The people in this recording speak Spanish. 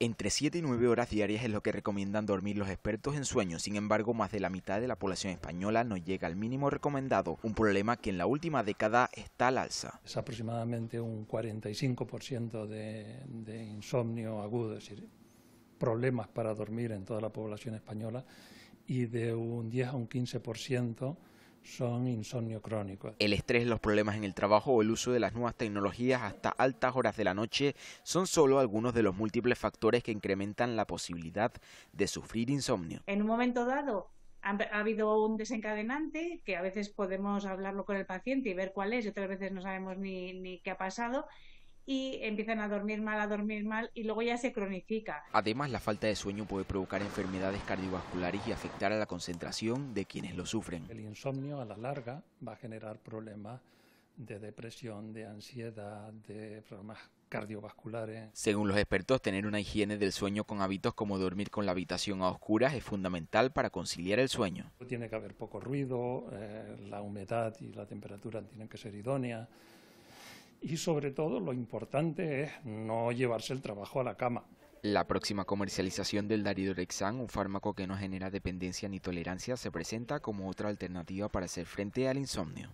Entre 7 y 9 horas diarias es lo que recomiendan dormir los expertos en sueño, sin embargo más de la mitad de la población española no llega al mínimo recomendado, un problema que en la última década está al alza. Es aproximadamente un 45% de, de insomnio agudo, es decir, problemas para dormir en toda la población española y de un 10 a un 15% son insomnio crónico. El estrés, los problemas en el trabajo o el uso de las nuevas tecnologías hasta altas horas de la noche son solo algunos de los múltiples factores que incrementan la posibilidad de sufrir insomnio. En un momento dado ha habido un desencadenante que a veces podemos hablarlo con el paciente y ver cuál es, y otras veces no sabemos ni, ni qué ha pasado y empiezan a dormir mal, a dormir mal y luego ya se cronifica. Además, la falta de sueño puede provocar enfermedades cardiovasculares y afectar a la concentración de quienes lo sufren. El insomnio a la larga va a generar problemas de depresión, de ansiedad, de problemas cardiovasculares. Según los expertos, tener una higiene del sueño con hábitos como dormir con la habitación a oscuras es fundamental para conciliar el sueño. Tiene que haber poco ruido, eh, la humedad y la temperatura tienen que ser idóneas y sobre todo lo importante es no llevarse el trabajo a la cama. La próxima comercialización del daridorexan, un fármaco que no genera dependencia ni tolerancia, se presenta como otra alternativa para hacer frente al insomnio.